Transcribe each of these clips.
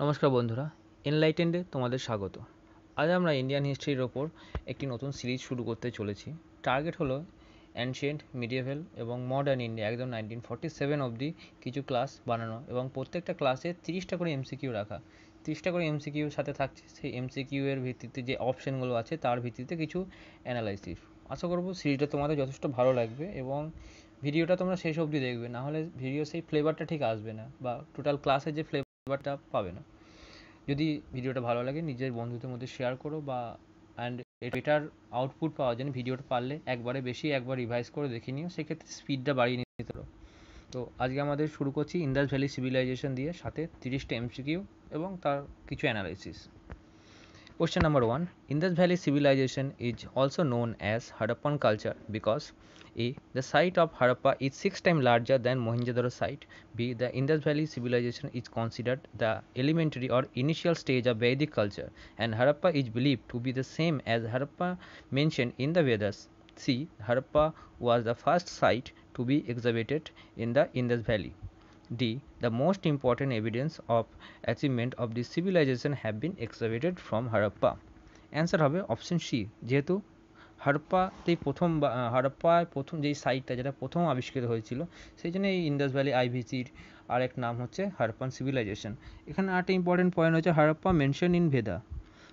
নমস্কার বন্ধুরা এনলাইটেন্ডে তোমাদের স্বাগত আজ আমরা ইন্ডিয়ান হিস্ট্রির ওপর একটি নতুন সিরিজ শুরু করতে চলেছি টার্গেট হলো অ্যানশিয়েন্ট মিডিয়েভেল এবং মডার্ন ইন্ডিয়া একদম নাইনটিন ফর্টি সেভেন অবধি কিছু ক্লাস বানানো এবং প্রত্যেকটা ক্লাসে তিরিশটা করে এমসিকিউ রাখা তিরিশটা করে এমসিকিউর সাথে থাকছে সেই এমসিকিউ এর ভিত্তিতে যে অপশনগুলো আছে তার ভিত্তিতে কিছু অ্যানালাইসিস আশা করবো সিরিজটা তোমাদের যথেষ্ট ভালো লাগবে এবং ভিডিওটা তোমরা শেষ অবধি দেখবে না হলে ভিডিও সেই ফ্লেভারটা ঠিক আসবে না বা টোটাল ক্লাসের যে ফ্লেভার ফ্লেভারটা পাবে না যদি ভিডিওটা ভালো লাগে নিজের বন্ধুদের মধ্যে শেয়ার করো বা অ্যান্ড এটার আউটপুট পাওয়ার জন্য ভিডিওটা পারলে একবারে বেশি একবার রিভাইজ করে দেখে নিও সেক্ষেত্রে স্পিডটা বাড়িয়ে নিতে পারো তো আজকে আমাদের শুরু করছি ইন্দাস ভ্যালি সিভিলাইজেশন দিয়ে সাথে তিরিশটা এমসিকিউ এবং তার কিছু analysis Question number 1 Indus Valley civilization is also known as Harappan culture because a. The site of Harappa is 6 times larger than Mohenjo-daro site. b. The Indus Valley civilization is considered the elementary or initial stage of Vedic culture and Harappa is believed to be the same as Harappa mentioned in the Vedas. c. Harappa was the first site to be excavated in the Indus Valley. D. The most important evidence of achievement of this civilization have been excavated from Harappa. Answer হবে option C যেহেতু হারপ্পাতেই প্রথম হারপ্পায় প্রথম যেই সাইটটা যেটা প্রথম আবিষ্কৃত হয়েছিল সেই জন্য এই ইন্ডাস ভ্যালি আইভিসির এক নাম হচ্ছে হারপ্পান সিভিলাইজেশন এখানে আরেকটা ইম্পর্টেন্ট পয়েন্ট হচ্ছে Harappa mention in Veda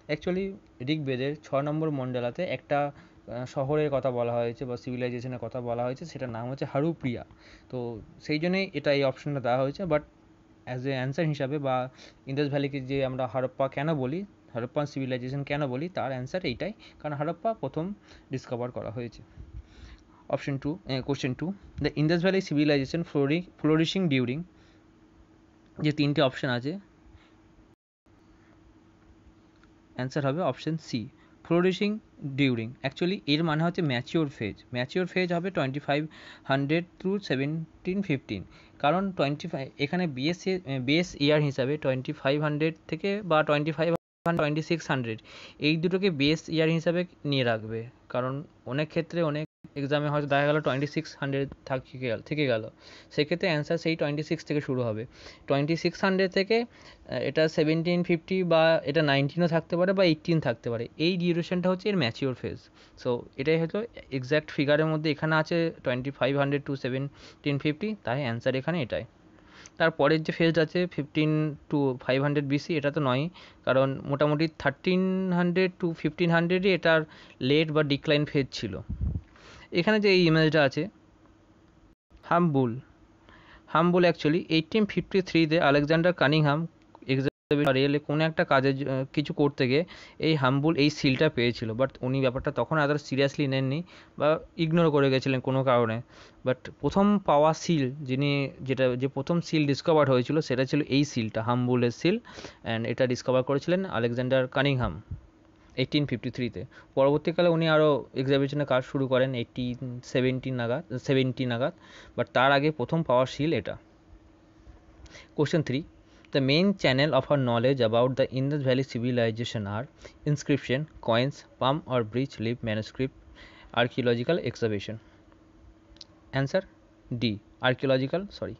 actually ঋগ্বেদের ছ নম্বর মণ্ডলাতে একটা শহরের কথা বলা হয়েছে বা সিভিলাইজেশনের কথা বলা হয়েছে সেটার নাম হচ্ছে হারুপ্রিয়া তো সেই জন্যেই এটা এই অপশনটা দেওয়া হয়েছে বাট অ্যাজ এ অ্যান্সার হিসাবে বা ইন্দাস ভ্যালিকে যে আমরা হারপ্পা কেন বলি হরপ্পা সিভিলাইজেশন কেন বলি তার অ্যান্সার এইটাই কারণ হারপ্পা প্রথম ডিসকভার করা হয়েছে option two question two the Indas valley civilization ফ্লোরি ফ্লোরিশিং ডিউরিং যে তিনটে অপশন আছে অ্যান্সার হবে option C flourishing during actually এর মানে হচ্ছে ম্যাচিওর ফেজ ম্যাচিওর ফেজ হবে twenty five hundred through seventeen fifteen কারণ টোয়েন্টি ফাইভ এখানে বিএস বেস ইয়ার হিসাবে টোয়েন্টি ফাইভ হান্ড্রেড থেকে বা twenty five twenty six hundred এই দুটোকে বেস ইয়ার হিসাবে নিয়ে রাখবে কারণ অনেক ক্ষেত্রে অনেক এক্সামে হয়তো দেখা গেলো টোয়েন্টি সিক্স হান্ড্রেড থাকে গেল থেকে গেল সেক্ষেত্রে অ্যান্সার সেই টোয়েন্টি সিক্স থেকে শুরু হবে টোয়েন্টি সিক্স হান্ড্রেড থেকে এটা সেভেন্টিন ফিফটি বা এটা নাইনটিনও থাকতে পারে বা এইটিন থাকতে পারে এই ডিউরেশনটা হচ্ছে এর ম্যাচিওর ফেজ সো এটাই হয়তো এক্স্যাক্ট ফিগারের মধ্যে এখানে আছে twenty five hundred to seventeen fifty তাই অ্যান্সার এখানে এটাই তারপরের যে ফেজ আছে fifteen to five hundred BC এটা তো নয় কারণ মোটামুটি থার্টিন হান্ড্রেড টু ফিফটিন হান্ড্রেডই এটার লেট বা ডিক্লাইন ফেজ ছিল এখানে যে এই ইমেজটা আছে হামবুল হামবুল অ্যাকচুয়ালি এইটিন ফিফটি থ্রিতে আলেকজান্ডার কানিংহাম রিয়েলে কোনো একটা কাজে কিছু করতে গিয়ে এই হাম্বুল এই সিলটা পেয়েছিল বাট উনি ব্যাপারটা তখন আদার সিরিয়াসলি নেননি বা ইগনোর করে গেছিলেন কোনো কারণে বাট প্রথম পাওয়া সিল যিনি যেটা যে প্রথম সিল ডিসকভার হয়েছিল সেটা ছিল এই সিলটা হাম্বুলের সিল অ্যান্ড এটা ডিসকভার করেছিলেন আলেকজান্ডার কানিংহাম 1853 তে পরবর্তীকালে উনি আরো এক্সকাভেশনের কাজ শুরু করেন 1870 নাগাদ 70 নাগাদ বাট তার আগে প্রথম পাওয়ার শিল এটা question 3 the main channel of our knowledge about the Indus valley civilization are inscription coins palm or brick leave manuscript archeological excavation answer D archeological sorry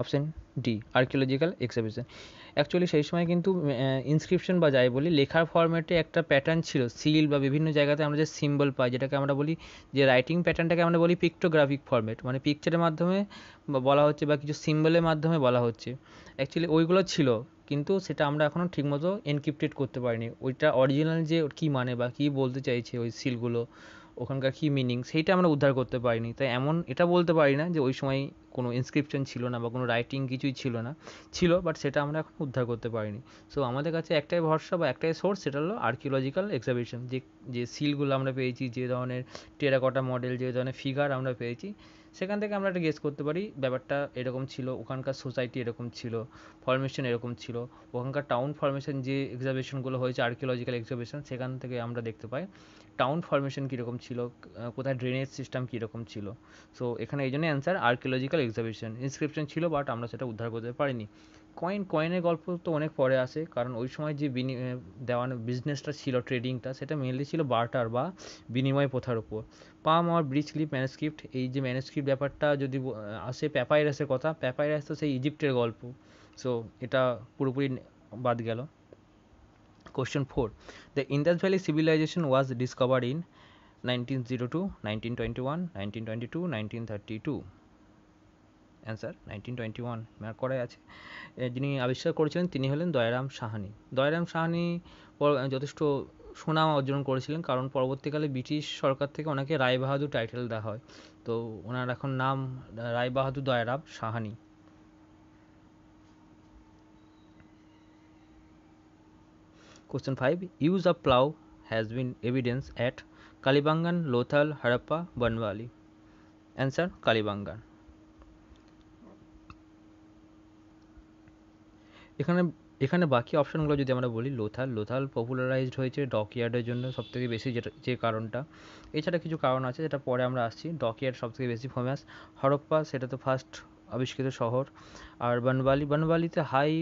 option D archeological excavation actually সেই সময় কিন্তু inscription বা যাই বলি লেখার ফর্ম্যাটে একটা pattern ছিল seal বা বিভিন্ন জায়গাতে আমরা যে সিম্বল পাই যেটাকে আমরা বলি যে রাইটিং প্যাটার্নটাকে আমরা বলি পিক্টোগ্রাফিক ফরম্যাট মানে পিকচারের মাধ্যমে বলা হচ্ছে বা কিছু সিম্বলের মাধ্যমে বলা হচ্ছে অ্যাকচুয়ালি ওইগুলো ছিল কিন্তু সেটা আমরা এখনও ঠিকমতো এনক্রিপ্টেড করতে পারিনি ওইটা অরিজিনাল যে ওর কী মানে বা কী বলতে চাইছে ওই সিলগুলো ওখানকার কী মিনিং সেইটা আমরা উদ্ধার করতে পারিনি তাই এমন এটা বলতে পারি না যে ওই সময় কোনো ইনস্ক্রিপশন ছিল না বা কোনো রাইটিং কিছুই ছিল না ছিল বাট সেটা আমরা এখন উদ্ধার করতে পারিনি সো আমাদের কাছে একটাই ভরসা বা একটাই সোর্স সেটা হলো আর্কিওলজিক্যাল এক্সাবিশন যে যে সিলগুলো আমরা পেয়েছি যে ধরনের টেরাকটা মডেল যে ধরনের ফিগার আমরা পেয়েছি সেখান থেকে আমরা একটা গেস করতে পারি ব্যাপারটা এরকম ছিল ওখানকার সোসাইটি এরকম ছিল ফরমেশন এরকম ছিল ওখানকার টাউন ফরমেশন যে এক্সাবিশনগুলো হয়েছে আর্কিওলজিক্যাল এক্সাবিশন সেখান থেকে আমরা দেখতে পাই টাউন ফরমেশন কীরকম ছিল কোথায় ড্রেনেজ সিস্টেম কীরকম ছিল সো এখানে এই জন্য অ্যান্সার আর্কিওলজিক্যাল এক্সাবিশন ইনস্ক্রিপশন ছিল বাট আমরা সেটা উদ্ধার করতে পারিনি কয়েন কয়েনের গল্প তো অনেক পরে আসে কারণ ওই সময় যে বিনি দেওয়ানো বিজনেসটা ছিল ট্রেডিংটা সেটা মেনলি ছিল বার্টার বা বিনিময় প্রথার উপর পাম আর ব্রিজ লিপ ম্যানস্ক্রিপ্ট এই যে ম্যানস্ক্রিপ্ট ব্যাপারটা যদি আসে প্যাপাইরাসের কথা প্যাপাইরাস তো সেই ইজিপ্টের গল্প সো এটা পুরোপুরি বাদ গেল Question 4. The Indus Valley civilization was discovered in 1902, 1921, 1922, 1932. Answer nineteen twenty one ম্যার করাই আছে যিনি আবিষ্কার করেছিলেন তিনি হলেন দয়ারাম সাহানি দয়ারাম সাহানি যথেষ্ট সুনাম অর্জন করেছিলেন কারণ পরবর্তীকালে ব্রিটিশ সরকার থেকে ওনাকে রায় বাহাদুর টাইটেল দেওয়া হয় তো ওনার এখন নাম রায় বাহাদুর Dayaram Sahani Question 5. Use of plow has been evidenced at Kalibangan, Lothal, Harappa, Banwali. Answer Kalibangan. এখানে এখানে বাকি অপশনগুলো যদি আমরা বলি লোথাল লোথাল পপুলারাইজড হয়েছে ডকইয়ার্ডের জন্য সবথেকে বেশি যেটা যে কারণটা এছাড়া কিছু কারণ আছে যেটা পরে আমরা আসছি ডকইয়ার্ড সবথেকে বেশি ফেমাস হরপ্পা সেটা তো ফার্স্ট আবিষ্কৃত শহর আর বনবালি বনবালিতে হাই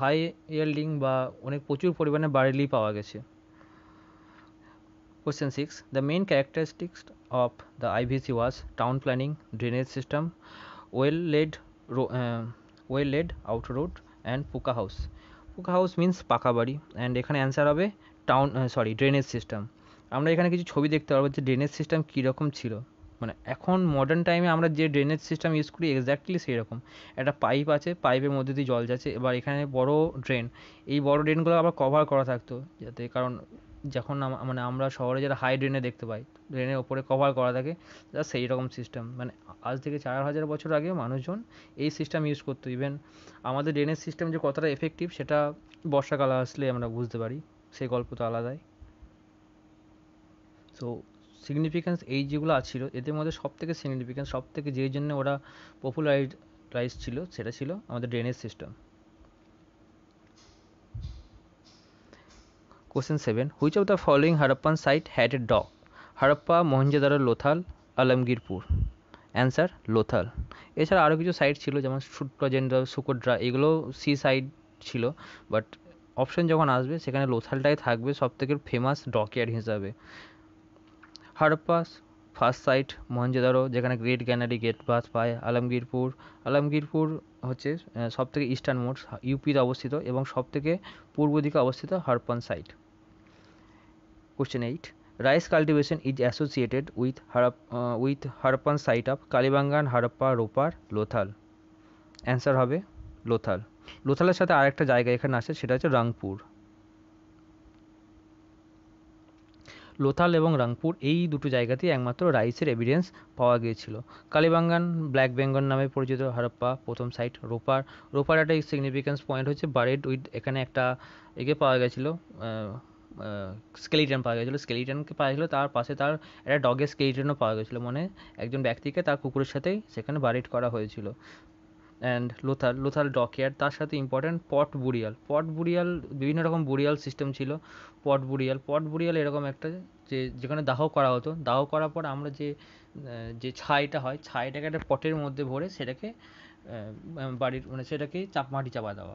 হাই ইয়েল্ডিং বা অনেক প্রচুর পরিমাণে বার্লি পাওয়া গেছে question six the main characteristics of the IVC was town planning drainage system well laid well laid out road and pucca house pucca house means পাকা বাড়ি অ্যান্ড এখানে অ্যান্সার হবে টাউন সরি ড্রেনেজ সিস্টেম আমরা এখানে কিছু ছবি দেখতে পারবো যে ড্রেনেজ সিস্টেম কীরকম ছিল মানে এখন মডার্ন টাইমে আমরা যে ড্রেনেজ সিস্টেম ইউজ করি এক্স্যাক্টলি সেই রকম একটা পাইপ আছে পাইপের মধ্যে দিয়ে জল যাচ্ছে এবার এখানে বড় ড্রেন এই বড় ড্রেনগুলো আবার কভার করা থাকতো যাতে কারণ যখন মানে আমরা শহরে যারা হাই ড্রেনে দেখতে পাই ড্রেনের ওপরে কভার করা থাকে তা সেই রকম সিস্টেম মানে আজ থেকে চার হাজার বছর আগে মানুষজন এই সিস্টেম ইউজ করতো ইভেন আমাদের ড্রেনের সিস্টেম যে কতটা এফেক্টিভ সেটা বর্ষাকাল আসলে আমরা বুঝতে পারি সেই গল্প তো আলাদাই সো সিগনিফিক্যান্স এই যেগুলো ছিল এদের মধ্যে সবথেকে সব থেকে যেই জন্য ওরা পপুলারাইজ ছিল সেটা ছিল আমাদের drainage system question seven which of the following Harappan site had a dock Harappa Mohenjodaro Lothal Alamgirpur answer Lothal এছাড়া আরও কিছু সাইট ছিল যেমন সুট্রজেন্ড্রা সুকোড্রা এগুলো সি সাইড ছিল বাট অপশন যখন আসবে সেখানে লোথালটাই থাকবে সব থেকে ফেমাস ডকইয়ার্ড হিসাবে হারপাস ফার্স্ট সাইট মহেঞ্জোদারো যেখানে গ্রেট গ্যানারি গেট বাস পায় আলমগীরপুর আলমগীরপুর হচ্ছে সব থেকে ইস্টার্ন মোড় ইউপিতে অবস্থিত এবং সব থেকে পূর্ব দিকে অবস্থিত Harappan site question eight rice cultivation is associated with Harappan with Harappan site of Kalibangan Harappa Ropar Lothal answer হবে লোথাল লোথালের সাথে আরেকটা জায়গা এখানে আছে সেটা হচ্ছে রাংপুর লোথাল এবং রংপুর এই দুটো জায়গাতেই একমাত্র রাইসের এভিডেন্স পাওয়া গিয়েছিল কালিবাঙ্গান ব্ল্যাক বেঙ্গল নামে পরিচিত হরপ্পা প্রথম সাইট রোপার রোপার একটা সিগনিফিকেন্স পয়েন্ট হচ্ছে বারেড উইথ এখানে একটা একে পাওয়া গেছিলো স্কেলিটন পাওয়া গেছিলো স্কেলিটনকে পাওয়া গেছিলো তার পাশে তার একটা ডগের স্কেলিটনও পাওয়া গেছিলো মানে একজন ব্যক্তিকে তার কুকুরের সাথেই সেখানে বারেড করা হয়েছিল অ্যান্ড লোথাল লোথাল ডকইয়ার্ড তার সাথে important pot burial pot burial বিভিন্ন রকম বুরিয়াল সিস্টেম ছিল পট বুরিয়াল পট বুরিয়াল এরকম একটা যে যেখানে দাহ করা হতো দাহ করার পর আমরা যে যে ছাইটা হয় ছাইটাকে একটা পটের মধ্যে ভরে সেটাকে বাড়ির মানে সেটাকে চাপ মাটি চাপা দেওয়া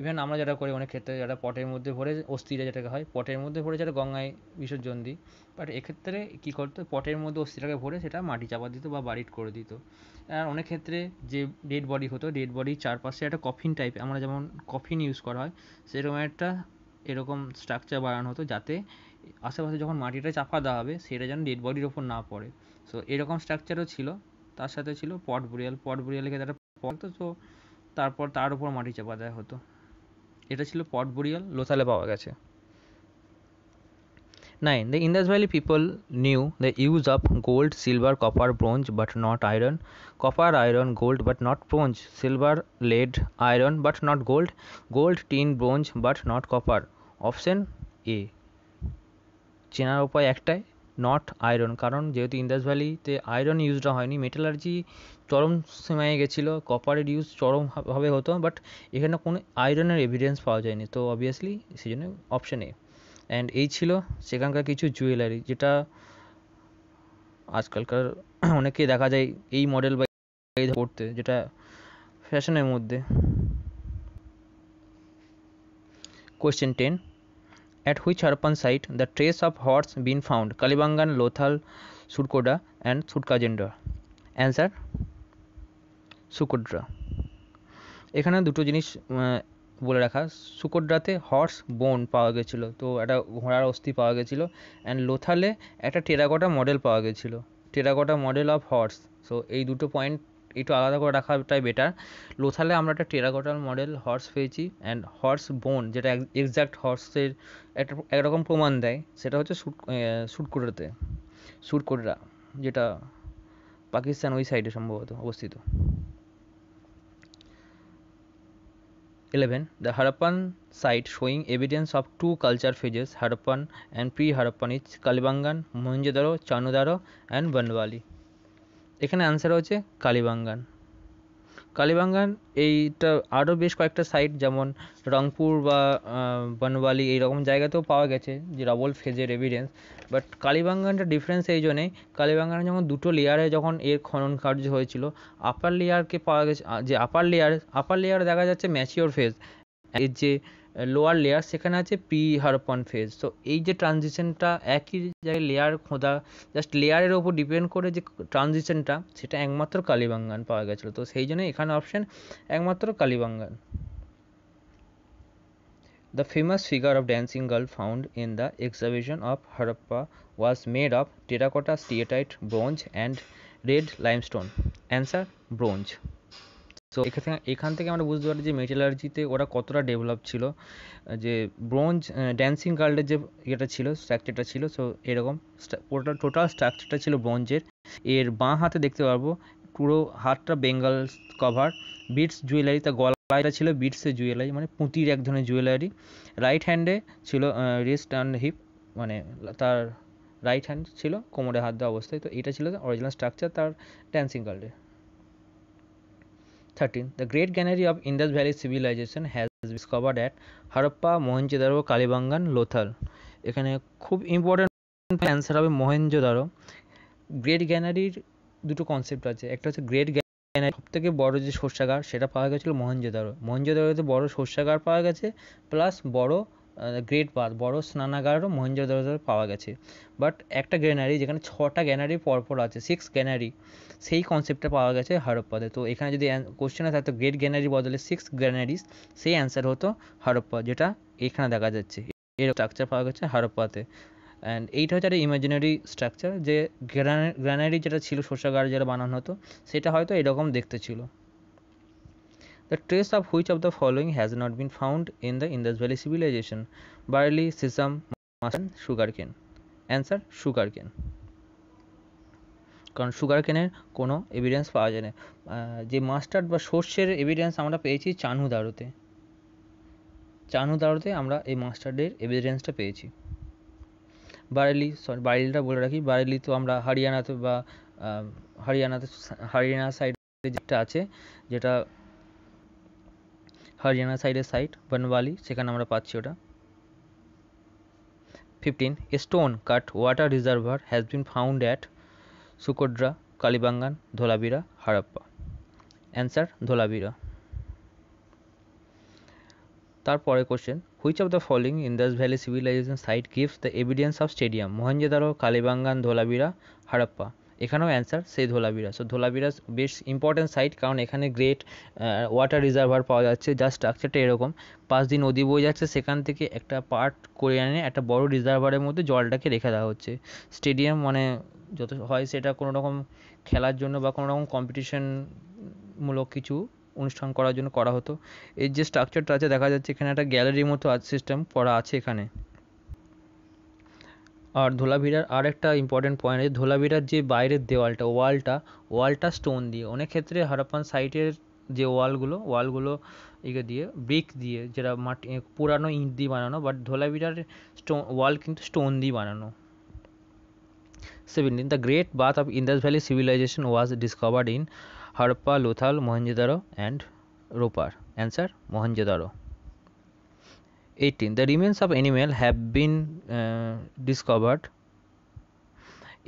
ইভেন আমরা যেটা করি অনেক ক্ষেত্রে যারা পটের মধ্যে ভরে অস্থিরা যেটাকে হয় পটের মধ্যে ভরে যেটা গঙ্গায় বিসর্জন দিই বাট এক্ষেত্রে কী করতো পটের মধ্যে অস্থিটাকে ভরে সেটা মাটি চাপা দিত বা বাড়ির করে দিত আর অনেক ক্ষেত্রে যে ডেড বডি হতো ডেড বডির চারপাশে একটা কফিন টাইপ আমরা যেমন কফিন ইউজ করা হয় সেরকম একটা এরকম স্ট্রাকচার বানানো হতো যাতে আশেপাশে যখন মাটিটা চাপা দেওয়া হবে সেটা যেন ডেড বডির ওপর না পড়ে সো এরকম স্ট্রাকচারও ছিল তার সাথে ছিল পট বুরিয়াল পট বুরিয়ালে তারা পড়তো তো তারপর তার উপর মাটি চাপা দেওয়া হতো এটা ছিল পট বুরিয়াল লোথালে পাওয়া গেছে nine the Indas valley people knew the use of gold silver copper bronze but not iron copper iron gold but not bronze silver lead iron but not gold gold tin bronze but not copper option A চেনার উপায় একটাই not iron কারণ যেহেতু Indus ভ্যালিতে iron used হয়নি metallurgy চরম সীমায় গেছিলো কপারের ইউজ চরমভাবে হতো বাট এখানে কোনো আয়রনের এভিডেন্স পাওয়া যায়নি তো অবভিয়াসলি সেই জন্য অপশানে এ অ্যান্ড এই ছিল সেখানকার কিছু জুয়েলারি যেটা আজকালকার অনেকেই দেখা যায় এই মডেল বা এই পড়তে যেটা ফ্যাশনের মধ্যে question ten at which Harappan site the trace of horse been found Kalibangan Lothal Surkotada and Sutkagendor answer Surkotada এখানে দুটো জিনিস বলে রাখা সুকোড্রাতে হর্স বোন পাওয়া গেছিলো তো একটা ঘোড়ার অস্থি পাওয়া গেছিলো অ্যান্ড লোথালে একটা টেরাকোটা মডেল পাওয়া গেছিলো terracotta model of horse so এই দুটো পয়েন্ট একটু আলাদা করে রাখাটাই বেটার লোথালে আমরা একটা টেরাকোটার মডেল হর্স পেয়েছি অ্যান্ড হর্স বোন যেটা এক্স্যাক্ট হর্সের একটা একরকম প্রমাণ দেয় সেটা হচ্ছে সুট সুটকুড়াতে সুটকুড়রা যেটা পাকিস্তান ওই সাইডে সম্ভবত অবস্থিত 11. The Harappan site showing evidence of two culture phases Harappan and pre-Harappan is Kalibangan, Mohenjo-daro, Chanudaro and Banwali. এখানে অ্যান্সার হচ্ছে কালীবাঙ্গান কালীবাঙ্গান এইটা আরও বেশ কয়েকটা সাইট যেমন রংপুর বা বনওয়ালি এইরকম জায়গাতেও পাওয়া গেছে যে রবল ফেজের এভিডেন্স বাট কালীবাঙ্গানটা ডিফারেন্স এই জন্যেই কালীবাঙ্গানে যখন দুটো লেয়ারে যখন এর খনন কার্য হয়েছিল আপার লেয়ারকে পাওয়া গেছে যে আপার লেয়ার আপার লেয়ারে দেখা যাচ্ছে ম্যাচিওর ফেজ এর যে লোয়ার লেয়ার সেখানে আছে প্রি হারপন ফেজ তো এই যে ট্রানজিশনটা একই জায়গায় লেয়ার খোঁজা জাস্ট লেয়ারের ওপর ডিপেন্ড করে যে ট্রানজিশনটা সেটা একমাত্র কালিবাঙ্গান পাওয়া গেছিলো তো সেই জন্য এখানে অপশন একমাত্র Kalibangan The famous figure of dancing girl found in the excavation of Harappa was made of terracotta, steatite, bronze and red limestone. Answer bronze. So থেকে এখান থেকে আমরা বুঝতে পারি যে মেটালার্জিতে ওরা কতটা ডেভেলপ ছিল যে ব্রোঞ্জ ড্যান্সিং গার্ডের যে ইয়েটা ছিল স্ট্রাকচারটা ছিল সো এরকম ওটা টোটাল স্ট্রাকচারটা ছিল ব্রোঞ্জের এর বাঁ হাতে দেখতে পারবো পুরো হাতটা বেঙ্গল কভার বিটস জুয়েলারি তা গলাটা ছিল বিটসের জুয়েলারি মানে পুঁতির এক ধরনের জুয়েলারি রাইট হ্যান্ডে ছিল রিস্ট অ্যান্ড হিপ মানে তার রাইট হ্যান্ড ছিল কোমরে হাত দেওয়া অবস্থায় তো এটা ছিল অরিজিনাল স্ট্রাকচার তার ড্যান্সিং গার্লের 2013, the great granary of Indus Valley civilization has been discovered at Harappa, Mohenjo-daro, Kalibangan, Lothal. এখানে খুব ইম্পর্টেন্ট অ্যান্সার হবে মহেঞ্জোদারো গ্রেট গ্যানারির দুটো কনসেপ্ট আছে একটা হচ্ছে গ্রেট গ্যানারি সব থেকে বড় যে শস্যাগার সেটা পাওয়া গেছিলো মোহেঞ্জোদারো মোহেঞ্জোদারোতে বড় শস্যাগার পাওয়া গেছে প্লাস বড় গ্রেট বাঁধ বড় স্নানাগারও মহেঞ্জোদারোতে পাওয়া গেছে বাট একটা গ্যানারি যেখানে ছটা গ্যানারি পরপর আছে সিক্স গ্যানারি সেই কনসেপ্টটা পাওয়া গেছে হারপ্পাতে তো এখানে যদি কোশ্চেনে থাকতো গ্রেট গ্যানারি বদলে সিক্স গ্যানারিস সেই অ্যান্সার হতো হারপ্পা যেটা এখানে দেখা যাচ্ছে এর স্ট্রাকচার পাওয়া গেছে হারপ্পাতে অ্যান্ড এইটা হচ্ছে একটা ইমাজিনারি স্ট্রাকচার যে গ্রানারি যেটা ছিল শস্যাগার যেটা বানানো হতো সেটা হয়তো এরকম দেখতে ছিল The trace of which of the following has not been found in the Indus Valley civilization? Barley, sesame, mustard, sugarcane. Answer sugarcane কারণ সুগারকেনের কোনো এভিডেন্স পাওয়া যায় না যে মাস্টার্ড বা সর্ষের এভিডেন্স আমরা পেয়েছি চানু দারুতে চানু দারুতে আমরা এই মাস্টার্ডের এভিডেন্সটা পেয়েছি বারেলি সরি বারেলিটা বলে রাখি বারেলি তো আমরা হারিয়ানাতে বা হারিয়ানাতে হারিয়ানা সাইডে যেটা আছে যেটা হরিয়ানা সাইডের সাইট বনওয়ালি সেখানে আমরা পাচ্ছি ওটা fifteen stone cut water reservoir has been found at Surkotada Kalibangan Dholavira Harappa answer Dholavira তারপরে question which of the following Indus valley civilization site gives the evidence of stadium Mohenjodaro Kalibangan Dholavira Harappa এখানেও অ্যান্সার সেই ধোলাবিরাজ সো ধোলাবিরাজ বেশ ইম্পর্ট্যান্ট সাইট কারণ এখানে গ্রেট ওয়াটার রিজার্ভার পাওয়া যাচ্ছে যার স্ট্রাকচারটা এরকম পাঁচ দিন নদী বয়ে যাচ্ছে সেখান থেকে একটা পার্ট করে এনে একটা বড় রিজার্ভারের মধ্যে জলটাকে রেখে দেওয়া হচ্ছে স্টেডিয়াম মানে যত হয় সেটা কোনো রকম খেলার জন্য বা কোনো রকম কম্পিটিশনমূলক কিছু অনুষ্ঠান করার জন্য করা হতো এর যে স্ট্রাকচারটা আছে দেখা যাচ্ছে এখানে একটা গ্যালারির মতো সিস্টেম করা আছে এখানে আর ধোলাভিরার আর একটা ইম্পর্টেন্ট পয়েন্ট ধোলাভিরার যে বাইরের দেওয়ালটা ওয়ালটা ওয়ালটা স্টোন দিয়ে অনেক ক্ষেত্রে হরপ্পান সাইটের যে ওয়ালগুলো ওয়ালগুলো ইয়ে দিয়ে ব্রিক দিয়ে যেটা মাটি পুরানো ইট দিয়ে বানানো বাট ধোলাভিরার স্টোন ওয়াল কিন্তু স্টোন দিয়ে বানানো seventeen the great bath of Indus valley civilization was discovered in Harappa Lothal Mohenjodaro and Ropar answer Mohenjodaro 18 the remains of animal have been uh, discovered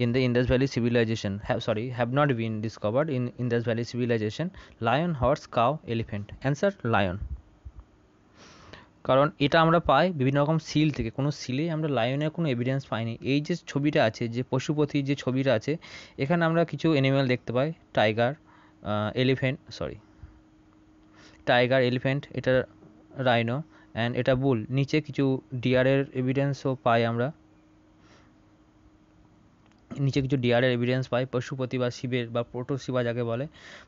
in the Indus Valley civilization have sorry have not been discovered in Indus Valley civilization lion horse cow elephant answer lion কারণ এটা আমরা পাই বিভিন্ন রকম seal থেকে কোনো সিলে আমরা লায়নের কোনো এভিডেন্স পাইনি এই যে ছবিটা আছে যে পশুপতি যে ছবিটা আছে এখানে আমরা কিছু অ্যানিম্যাল দেখতে পাই tiger elephant sorry tiger elephant এটা রাইনো অ্যান্ড এটা বুল নিচে কিছু ডিআরের এভিডেন্সও পাই আমরা নিচে কিছু ডিআরের এভিডেন্স পাই পশুপতি বা শিবের বা প্রোটো শিবা যাকে বলে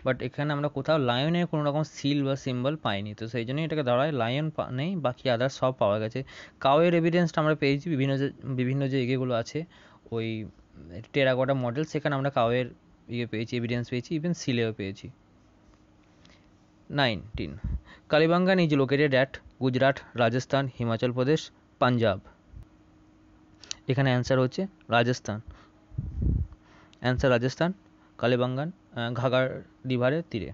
বাট এখানে আমরা কোথাও লায়নের কোনো রকম সিল বা সিম্বল পাইনি তো সেই জন্যই এটাকে দাঁড়ায় লায়ন নেই বাকি আদার সব পাওয়া গেছে কাউয়ের এভিডেন্সটা আমরা পেয়েছি বিভিন্ন যে বিভিন্ন যে ইয়েগুলো আছে ওই টেরাকোটা মডেল সেখানে আমরা কাউয়ের ইয়ে পেয়েছি এভিডেন্স পেয়েছি ইভেন সিলেও পেয়েছি nineteen Kalibangan is located at Gujarat, Rajasthan, Himachal Pradesh, Punjab. এখানে অ্যান্সার হচ্ছে রাজস্থান অ্যান্সার রাজস্থান কালেবাঙ্গান ঘাগার রিভারের তীরে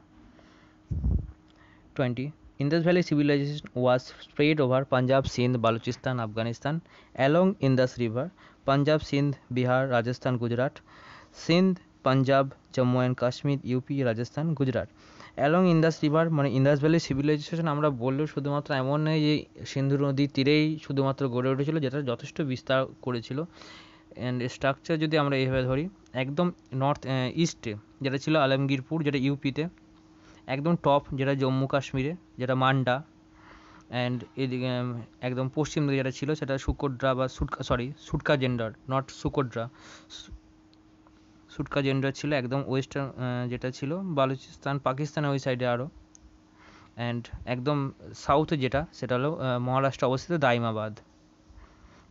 twenty Indus Valley civilization was spread over Punjab, Sindh, Balochistan, Afghanistan, along Indus River, Punjab, Sindh, Bihar, Rajasthan, Gujarat, Sindh, Punjab, Jammu and Kashmir, UP, Rajasthan, Gujarat. Along Indus river মানে Indus valley civilisation আমরা বললেও শুধুমাত্র এমন নয় যে সিন্ধু নদীর তীরেই শুধুমাত্র গড়ে উঠেছিল যেটা যথেষ্ট বিস্তার করেছিল অ্যান্ড স্ট্রাকচার যদি আমরা এইভাবে ধরি একদম নর্থ ইস্টে যেটা ছিল আলমগীরপুর যেটা ইউপিতে একদম টপ যেটা জম্মু কাশ্মীরে যেটা মান্ডা অ্যান্ড এদিকে একদম পশ্চিম দিকে যেটা ছিল সেটা সুকোড্রা বা সুটকা sorry Sutkagendor not Surkotada Sutkagendor ছিল একদম ওয়েস্টার্ন যেটা ছিল বালুচিস্তান পাকিস্তানের ওই সাইডে আরও অ্যান্ড একদম সাউথে যেটা সেটা হলো মহারাষ্ট্রে অবস্থিত দাইমাবাদ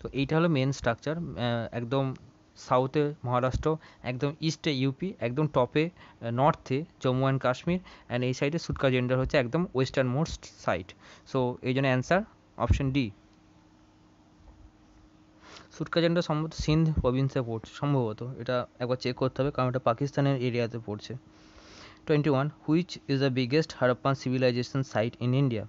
তো এইটা হলো মেন স্ট্রাকচার একদম সাউথে মহারাষ্ট্র একদম ইস্টে ইউপি একদম টপে নর্থে জম্মু অ্যান্ড কাশ্মীর অ্যান্ড এই সাইডে সুটকা জেন্ডার হচ্ছে একদম ওয়েস্টার্ন মোস্ট সাইড সো এই জন্য অ্যান্সার অপশন ডি জেনটা সম্ভবত সিন্ধ প্রভিন্সে পড়ছে সম্ভবত এটা একবার চেক করতে হবে কারণ এটা পাকিস্তানের এরিয়াতে পড়ছে twenty one which is the biggest Harappan civilization site in India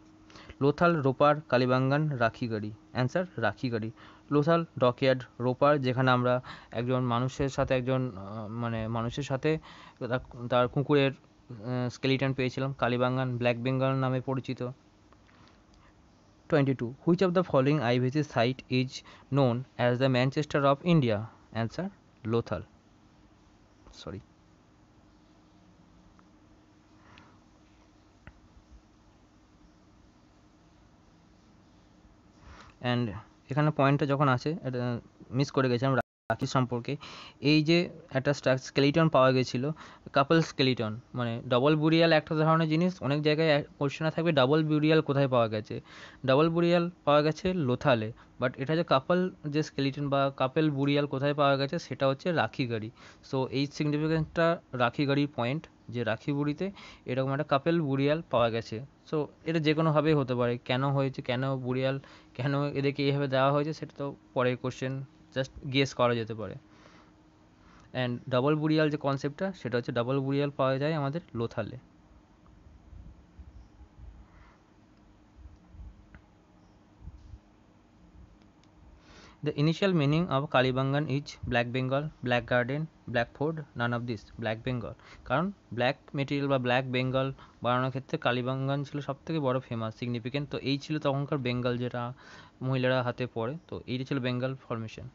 Lothal Ropar Kalibangan Rakhigarhi answer Rakhigarhi Lothal dockyard Ropar যেখানে আমরা একজন মানুষের সাথে একজন মানে মানুষের সাথে তার কুকুরের স্কেলিটন পেয়েছিলাম কালিবাঙ্গান ব্ল্যাক বেঙ্গল নামে পরিচিত 22. Which of the following IVC site is known as the Manchester of India? Answer Lothal. Sorry. and এখানে টা যখন আছে এটা মিস করে গেছি আমরা পাখি সম্পর্কে এই যে একটা স্কেলিটন পাওয়া গেছিলো কাপল স্কেলিটন মানে ডবল বুরিয়াল একটা ধরনের জিনিস অনেক জায়গায় কোশ্চেনে থাকবে ডাবল বুরিয়াল কোথায় পাওয়া গেছে ডাবল বুরিয়াল পাওয়া গেছে লোথালে বাট এটা যে কাপল যে স্কেলিটন বা কাপেল বুরিয়াল কোথায় পাওয়া গেছে সেটা হচ্ছে রাখি গাড়ি সো এই সিগনিফিকেন্সটা গাড়ির পয়েন্ট যে রাখি বুড়িতে এরকম একটা কাপেল বুড়িয়াল পাওয়া গেছে সো এটা যে কোনোভাবেই হতে পারে কেন হয়েছে কেন বুড়িয়াল কেন এদেরকে এইভাবে দেওয়া হয়েছে সেটা তো পরের কোশ্চেন জাস্ট গেস করা যেতে পারে অ্যান্ড ডাবল বুরিয়াল যে কনসেপ্টটা সেটা হচ্ছে ডাবল বুরিয়াল পাওয়া যায় আমাদের লোথালে the initial meaning of Kalibangan is black bangle black garden black ford none of this black bangle কারণ ব্ল্যাক মেটেরিয়াল বা ব্ল্যাক বেঙ্গল বানানোর ক্ষেত্রে কালীবাঙ্গান ছিল সব থেকে বড় ফেমাস সিগনিফিকেন্ট তো এই ছিল তখনকার বেঙ্গল যেটা মহিলারা হাতে পড়ে তো এইটা ছিল bangle formation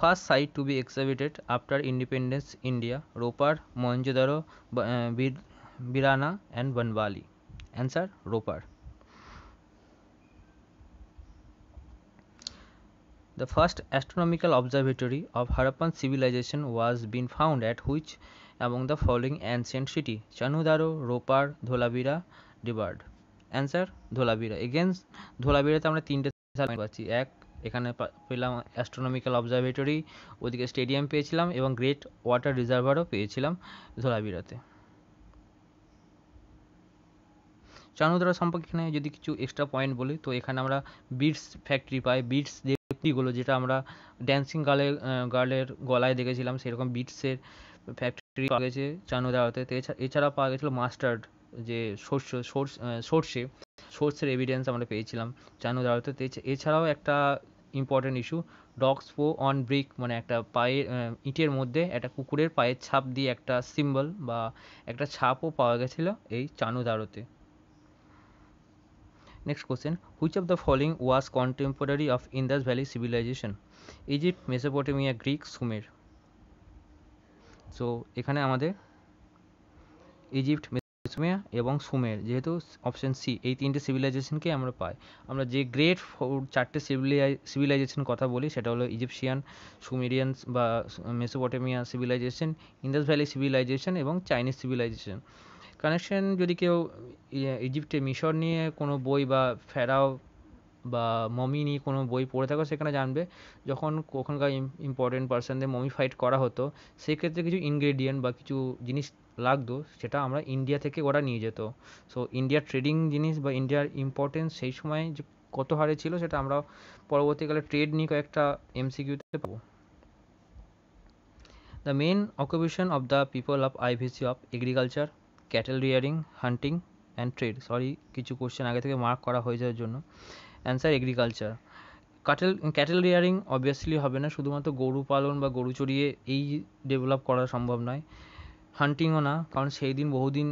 first site to be excavated after independence India Ropar, Mohenjo-daro, uh, Birana and Banwali. Answer Ropar. The first astronomical observatory of Harappan civilization was been found at which among the following ancient city Chanudaro, Ropar, Dholavira, Dibard. Answer Dholavira again ধোলাবিরাতে আমরা তিনটে সাল পাচ্ছি এক এখানে পেলাম astronomical observatory ওদিকে stadium পেয়েছিলাম এবং গ্রেট ওয়াটার রিজার্ভারও পেয়েছিলাম ধোলাবিরাতে চানুদরা সম্পর্কে এখানে যদি কিছু এক্সট্রা পয়েন্ট বলি তো এখানে আমরা বিটস ফ্যাক্টরি পাই বিটস যে ফ্যাক্টরিগুলো যেটা আমরা ড্যান্সিং গার্লের গার্লের গলায় দেখেছিলাম সেরকম বিটসের ফ্যাক্টরি পাওয়া গেছে চানুদারাতে এছাড়া পাওয়া গেছিলো মাস্টার্ড যে সর্ষে সর্ষে সর্ষের এভিডেন্স আমরা পেয়েছিলাম চানুদারাতে এছাড়াও একটা important issue dog's foot on brick মানে একটা পায়ে ইটের মধ্যে একটা কুকুরের পায়ের ছাপ দিয়ে একটা সিম্বল বা একটা ছাপও পাওয়া গেছিলো এই চানুদারোতে next question which of the following was contemporary of Indus valley civilization Egypt Mesopotamia Greek Sumer so এখানে আমাদের ইজিপ্ট অজমেয়া এবং সুমের যেহেতু অপশন সি এই তিনটে সিভিলাইজেশনকে আমরা পাই আমরা যে গ্রেট ফোর চারটে সিভিলাই সিভিলাইজেশন কথা বলি সেটা হলো ইজিপশিয়ান সুমেরিয়ান বা Mesopotamia civilization Indus valley civilization এবং চাইনিজ সিভিলাইজেশন কানেকশন যদি কেউ ইজিপ্টে ইয়ে, মিশর নিয়ে কোনো বই বা ফেরাও বা মমি নিয়ে কোনো বই পড়ে থাকো সেখানে জানবে যখন ওখানকার ইম্পর্টেন্ট পার্সনদের মমি ফাইট করা হতো সেক্ষেত্রে কিছু ইনগ্রেডিয়েন্ট বা কিছু জিনিস লাগতো সেটা আমরা ইন্ডিয়া থেকে ওরা নিয়ে যেত সো ইন্ডিয়ার ট্রেডিং জিনিস বা ইন্ডিয়ার ইম্পর্টেন্স সেই সময় যে কত হারে ছিল সেটা আমরা পরবর্তীকালে ট্রেড নিয়ে কয়েকটা এমসিকিউতে পাবো the main occupation of the people of IVC of agriculture cattle rearing hunting and trade sorry কিছু কোশ্চেন আগে থেকে মার্ক করা হয়ে যাওয়ার জন্য answer agriculture cattle cattle rearing obviously হবে না শুধুমাত্র গরু পালন বা গরু চড়িয়ে এই ডেভেলপ করা সম্ভব নয় হান্টিংও না কারণ সেই দিন বহুদিন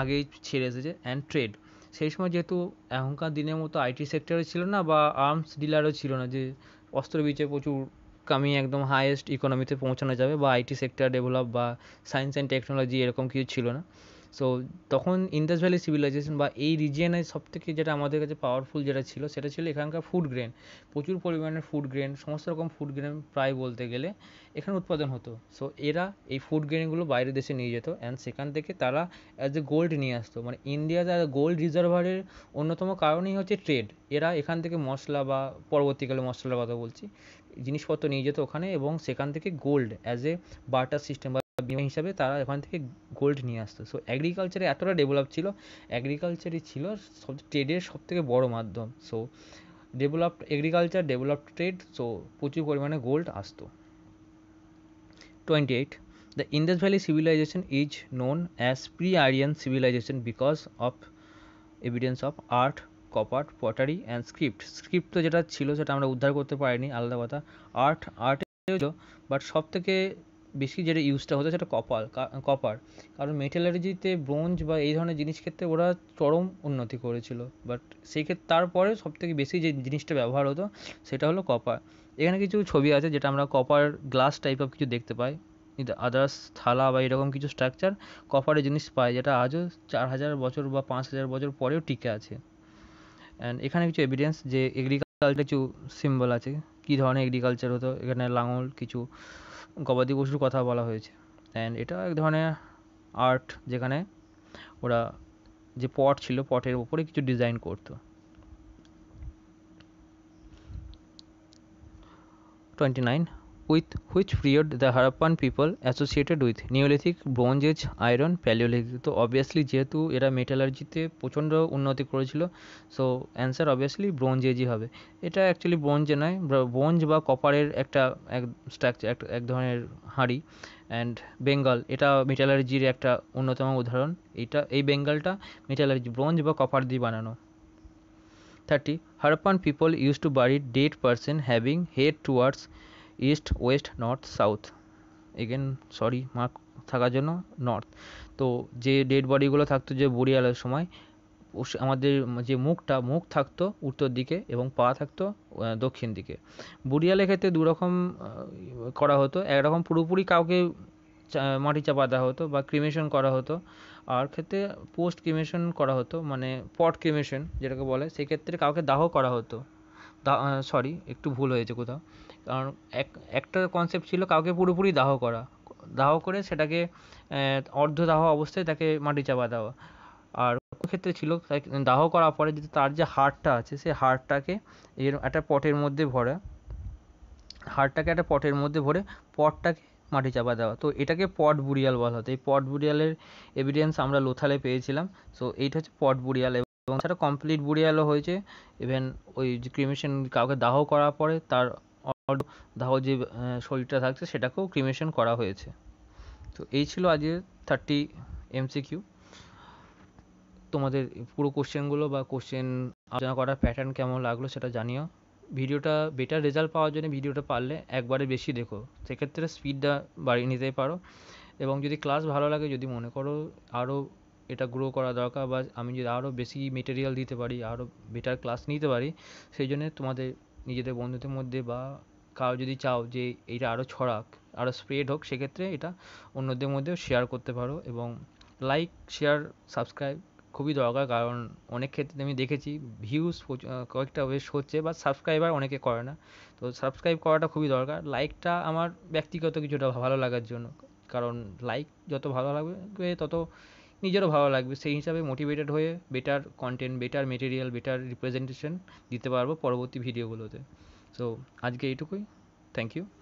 আগেই ছেড়ে এসেছে অ্যান্ড ট্রেড সেই সময় যেহেতু এখনকার দিনের মতো আইটি সেক্টরে ছিল না বা আর্মস ডিলারও ছিল না যে অস্ত্র বিচে প্রচুর কামি একদম হায়েস্ট ইকোনমিতে পৌঁছানো যাবে বা আইটি সেক্টর ডেভেলপ বা সায়েন্স অ্যান্ড টেকনোলজি এরকম কিছু ছিল না সো তখন ইন্দাস ভ্যালি সিভিলাইজেশন বা এই রিজিয়নে সবথেকে যেটা আমাদের কাছে পাওয়ারফুল যেটা ছিল সেটা ছিল এখানকার ফুড গ্রেন প্রচুর পরিমাণে ফুড গ্রেন সমস্ত রকম ফুড গ্রেন প্রায় বলতে গেলে এখানে উৎপাদন হতো সো এরা এই ফুড গ্রেনগুলো বাইরের দেশে নিয়ে যেত অ্যান্ড সেখান থেকে তারা অ্যাজ এ গোল্ড নিয়ে আসতো মানে অ্যাজ এ গোল্ড রিজার্ভারের অন্যতম কারণই হচ্ছে ট্রেড এরা এখান থেকে মশলা বা পরবর্তীকালে মশলার কথা বলছি জিনিসপত্র নিয়ে যেত ওখানে এবং সেখান থেকে gold as a barter system বা বিমা হিসাবে তারা ওখান থেকে গোল্ড নিয়ে আসতো সো অ্যাগ্রিকালচারে এতটা ডেভেলপ ছিল অ্যাগ্রিকালচারই ছিল সব ট্রেডের সব থেকে বড় মাধ্যম so developed agriculture developed trade so প্রচুর পরিমাণে গোল্ড আসতো twenty eight the Indas valley civilization is known as pre Aryan civilization because of evidence of art copper pottery and script script তো যেটা ছিল সেটা আমরা উদ্ধার করতে পারিনি আলাদা কথা আর্ট আর্ট বাট সব থেকে বেশি যেটা ইউজটা হতো সেটা কপাল কপার কারণ মেটালার্জিতে ব্রোঞ্জ বা এই ধরনের জিনিস ক্ষেত্রে ওরা চরম উন্নতি করেছিল বাট সেই ক্ষেত্রে তারপরে সবথেকে বেশি যে জিনিসটা ব্যবহার হতো সেটা হলো কপার এখানে কিছু ছবি আছে যেটা আমরা কপার গ্লাস টাইপ অফ কিছু দেখতে পাই আদার্স থালা বা এরকম কিছু স্ট্রাকচার কপারের জিনিস পাই যেটা আজও চার হাজার বছর বা পাঁচ হাজার বছর পরেও টিকে আছে অ্যান্ড এখানে কিছু এভিডেন্স যে এগ্রিকালচার কিছু সিম্বল আছে কী ধরনের এগ্রিকালচার হতো এখানে লাঙল কিছু গবাদি পশুর কথা বলা হয়েছে অ্যান্ড এটা এক ধরনের আর্ট যেখানে ওরা যে পট ছিল পটের ওপরে কিছু ডিজাইন করতো twenty nine with which period the Harappan people associated with neolithic bronze age iron paleolithic তো অবভিয়াসলি যেহেতু এরা মেটালার্জিতে প্রচণ্ড উন্নতি করেছিল সো অ্যান্সার অবভিয়াসলি ব্রোঞ্জ এজই হবে এটা অ্যাকচুয়ালি ব্রোঞ্জে নয় ব্রোঞ্জ বা কপারের একটা এক স্ট্রাকচার এক ধরনের হাঁড়ি অ্যান্ড বেঙ্গল এটা মেটালার্জির একটা অন্যতম উদাহরণ এটা এই বেঙ্গলটা মেটালার্জি ব্রোঞ্জ বা কপার দিয়ে বানানো thirty Harappan people use to bury dead person having head towards east west north south again sorry mark থাকার জন্য নর্থ তো যে ডেড বডিগুলো থাকতো যে বুড়িয়ালের সময় আমাদের যে মুখটা মুখ থাকতো উত্তর দিকে এবং পা থাকতো দক্ষিণ দিকে বুড়িয়ালের ক্ষেত্রে দুরকম করা হতো একরকম পুরোপুরি কাউকে মাটি চাপা দেওয়া হতো বা ক্রিমেশন করা হতো আর ক্ষেত্রে পোস্ট ক্রিমেশন করা হতো মানে পট ক্রিমেশন যেটাকে বলে সেক্ষেত্রে কাউকে দাহ করা হতো দা সরি একটু ভুল হয়েছে কোথাও কারণ এক একটা কনসেপ্ট ছিল কাউকে পুরোপুরি দাহ করা দাহ করে সেটাকে অর্ধ দাহ অবস্থায় তাকে মাটি চাপা দেওয়া আর ক্ষেত্রে ছিল দাহ করার পরে যদি তার যে হাড়টা আছে সেই হাড়টাকে এর একটা পটের মধ্যে ভরা হাড়টাকে একটা পটের মধ্যে ভরে পটটাকে মাটি চাপা দেওয়া তো এটাকে পট বুড়িয়াল বলা হতো এই পট বুড়িয়ালের এভিডেন্স আমরা লোথালে পেয়েছিলাম সো এইটা হচ্ছে পট বুড়িয়াল এবং সেটা কমপ্লিট বুড়িয়ালো আলো হয়েছে ইভেন ওই যে ক্রিমেশন কাউকে দাহ করার পরে তার দাহ যে শরীরটা থাকছে সেটাকেও ক্রিমেশন করা হয়েছে তো এই ছিল আজকে থার্টি এমসিকিউ তোমাদের পুরো কোশ্চেনগুলো বা কোশ্চেন আলোচনা করার প্যাটার্ন কেমন লাগলো সেটা জানিও ভিডিওটা বেটার রেজাল্ট পাওয়ার জন্য ভিডিওটা পারলে একবারে বেশি দেখো সেক্ষেত্রে স্পিডটা বাড়িয়ে নিতে পারো এবং যদি ক্লাস ভালো লাগে যদি মনে করো আরও এটা গ্রো করা দরকার বা আমি যদি আরও বেশি মেটেরিয়াল দিতে পারি আরও বেটার ক্লাস নিতে পারি সেই জন্যে তোমাদের নিজেদের বন্ধুদের মধ্যে বা কারো যদি চাও যে এইটা আরও ছড়াক আরও স্প্রেড হোক সেক্ষেত্রে এটা অন্যদের মধ্যেও শেয়ার করতে পারো এবং লাইক শেয়ার সাবস্ক্রাইব খুবই দরকার কারণ অনেক ক্ষেত্রে আমি দেখেছি ভিউজ কয়েকটা ওয়েস্ট হচ্ছে বা সাবস্ক্রাইবার অনেকে করে না তো সাবস্ক্রাইব করাটা খুবই দরকার লাইকটা আমার ব্যক্তিগত কিছুটা ভালো লাগার জন্য কারণ লাইক যত ভালো লাগবে তত নিজেরও ভালো লাগবে সেই হিসাবে মোটিভেটেড হয়ে better content better material better representation দিতে পারব পরবর্তী ভিডিওগুলোতে সো আজকে এইটুকুই থ্যাংক ইউ